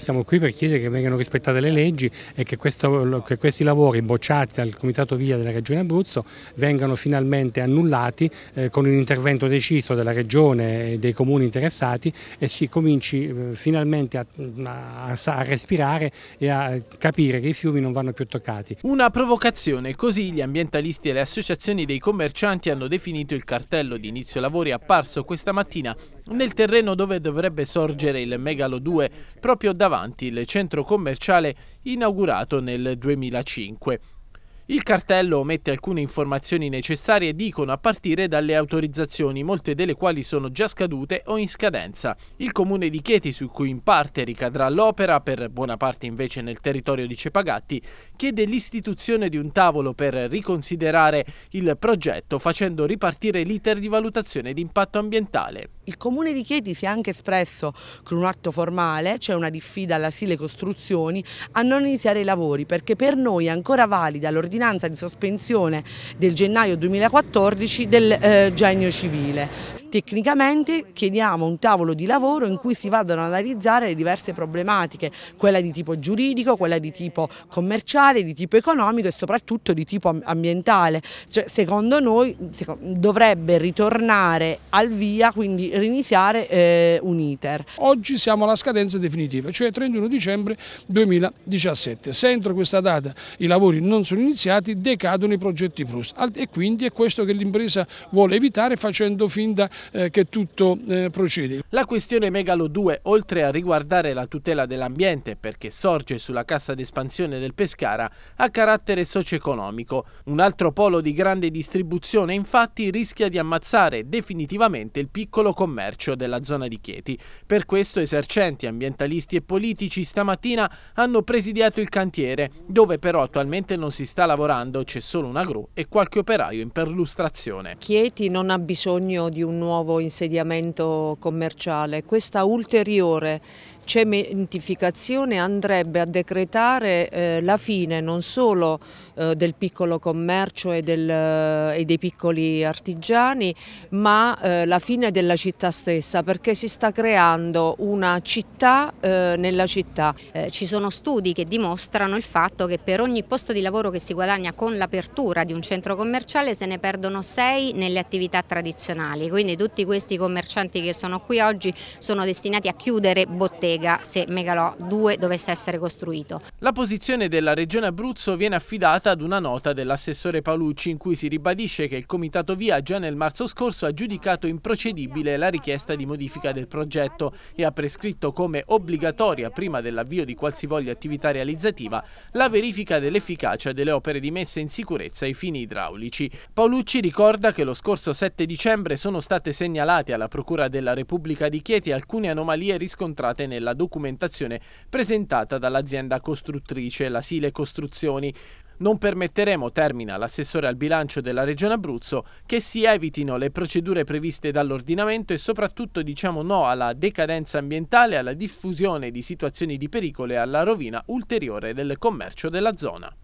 Siamo qui per chiedere che vengano rispettate le leggi e che, questo, che questi lavori bocciati dal Comitato Via della Regione Abruzzo vengano finalmente annullati eh, con un intervento deciso della Regione e dei comuni interessati e si cominci eh, finalmente a, a, a, respirare e a capire che i fiumi non vanno più toccati. Una provocazione, così gli ambientalisti e le associazioni dei commercianti hanno definito il cartello di inizio lavori apparso questa mattina nel terreno dove dovrebbe sorgere il Megalo 2, proprio davanti il centro commerciale inaugurato nel 2005. Il cartello omette alcune informazioni necessarie, dicono a partire dalle autorizzazioni, molte delle quali sono già scadute o in scadenza. Il comune di Chieti, su cui in parte ricadrà l'opera, per buona parte invece nel territorio di Cepagatti, chiede l'istituzione di un tavolo per riconsiderare il progetto facendo ripartire l'iter di valutazione di impatto ambientale. Il Comune di Chieti si è anche espresso con un atto formale, c'è cioè una diffida all'asile costruzioni, a non iniziare i lavori perché per noi è ancora valida l'ordinanza di sospensione del gennaio 2014 del eh, genio civile. Tecnicamente chiediamo un tavolo di lavoro in cui si vadano ad analizzare le diverse problematiche, quella di tipo giuridico, quella di tipo commerciale, di tipo economico e soprattutto di tipo ambientale. Cioè, secondo noi dovrebbe ritornare al via, quindi riniziare eh, un iter. Oggi siamo alla scadenza definitiva, cioè 31 dicembre 2017. Se entro questa data i lavori non sono iniziati decadono i progetti PRUS e quindi è questo che l'impresa vuole evitare facendo fin da eh, che tutto eh, procede. La questione Megalo 2, oltre a riguardare la tutela dell'ambiente perché sorge sulla cassa d'espansione del Pescara, ha carattere socio-economico. Un altro polo di grande distribuzione infatti rischia di ammazzare definitivamente il piccolo commercio della zona di Chieti. Per questo esercenti, ambientalisti e politici stamattina hanno presidiato il cantiere, dove però attualmente non si sta lavorando, c'è solo una gru e qualche operaio in perlustrazione. Chieti non ha bisogno di un nuovo nuovo insediamento commerciale. Questa ulteriore cementificazione andrebbe a decretare eh, la fine non solo eh, del piccolo commercio e, del, eh, e, dei piccoli artigiani, ma eh, la fine della città stessa, perché si sta creando una città eh, nella città. Eh, ci sono studi che dimostrano il fatto che per ogni posto di lavoro che si guadagna con l'apertura di un centro commerciale se ne perdono sei nelle attività tradizionali, quindi tutti questi commercianti che sono qui oggi sono destinati a chiudere botteghe Lega se Megalò 2 dovesse essere costruito. La posizione della Regione Abruzzo viene affidata ad una nota dell'assessore Paolucci in cui si ribadisce che il Comitato Via già nel marzo scorso ha giudicato improcedibile la richiesta di modifica del progetto e ha prescritto come obbligatoria prima dell'avvio di qualsivoglia attività realizzativa la verifica dell'efficacia delle opere di messa in sicurezza ai fini idraulici. Paolucci ricorda che lo scorso 7 dicembre sono state segnalate alla Procura della Repubblica di Chieti alcune anomalie riscontrate nella nella documentazione presentata dall'azienda costruttrice, la Sile Costruzioni. Non permetteremo, termina l'assessore al bilancio della Regione Abruzzo, che si evitino le procedure previste dall'ordinamento e soprattutto diciamo no alla decadenza ambientale, alla diffusione di situazioni di pericolo e alla rovina ulteriore del commercio della zona.